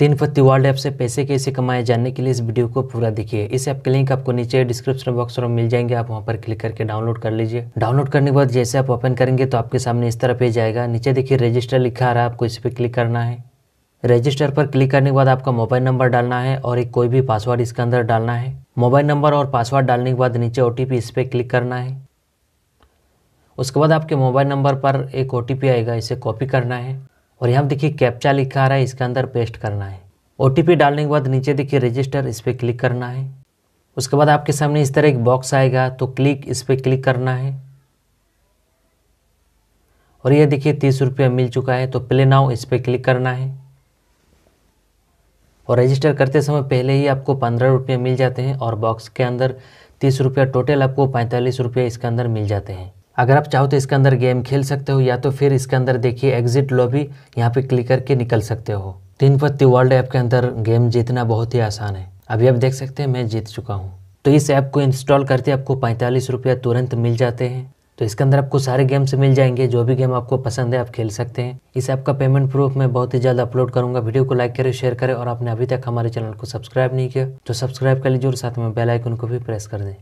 तीन पत्ती world app से पैसे कैसे कमाए जानने के लिए इस वीडियो को पूरा देखिए इस ऐप के लिंक आपको नीचे डिस्क्रिप्शन बॉक्स में मिल जाएंगे आप वहां पर क्लिक करके डाउनलोड कर लीजिए डाउनलोड करने के बाद जैसे आप ओपन करेंगे तो आपके सामने इस तरह पेज आएगा नीचे देखिए रजिस्टर लिखा आ रहा है आपको इस पर क्लिक करना है रजिस्टर पर क्लिक करने के बाद आपका मोबाइल नंबर डालना है और एक कोई भी पासवर्ड इसके अंदर डालना है मोबाइल नंबर और पासवर्ड डालने के बाद नीचे ओ इस पर क्लिक करना है उसके बाद आपके मोबाइल नंबर पर एक ओ आएगा इसे कॉपी करना है और यहाँ देखिए कैप्चा लिखा रहा है इसके अंदर पेस्ट करना है ओ डालने के बाद नीचे देखिए रजिस्टर इस पर क्लिक करना है उसके बाद आपके सामने इस तरह एक बॉक्स आएगा तो क्लिक इस पर क्लिक करना है और ये देखिए तीस रुपया मिल चुका है तो प्ले नाउ इस पर क्लिक करना है और रजिस्टर करते समय पहले ही आपको पंद्रह रुपये मिल जाते हैं और बॉक्स के अंदर तीस रुपया टोटल आपको पैंतालीस रुपये इसके अंदर मिल जाते हैं अगर आप चाहो तो इसके अंदर गेम खेल सकते हो या तो फिर इसके अंदर देखिए एग्जिट लॉबी यहाँ पे क्लिक करके निकल सकते हो तीन पत्ती वर्ल्ड ऐप के अंदर गेम जीतना बहुत ही आसान है अभी आप देख सकते हैं मैं जीत चुका हूँ तो इस ऐप को इंस्टॉल करते आपको पैंतालीस रुपया तुरंत मिल जाते हैं तो इसके अंदर आपको सारे गेम्स मिल जाएंगे जो भी गेम आपको पसंद है आप खेल सकते हैं इस ऐप का पेमेंट प्रूफ मैं बहुत ही जल्द अपलोड करूंगा वीडियो को लाइक करें शेयर करें और आपने अभी तक हमारे चैनल को सब्सक्राइब नहीं किया तो सब्सक्राइब कर लीजिए और साथ में बेल आइकन को भी प्रेस कर दें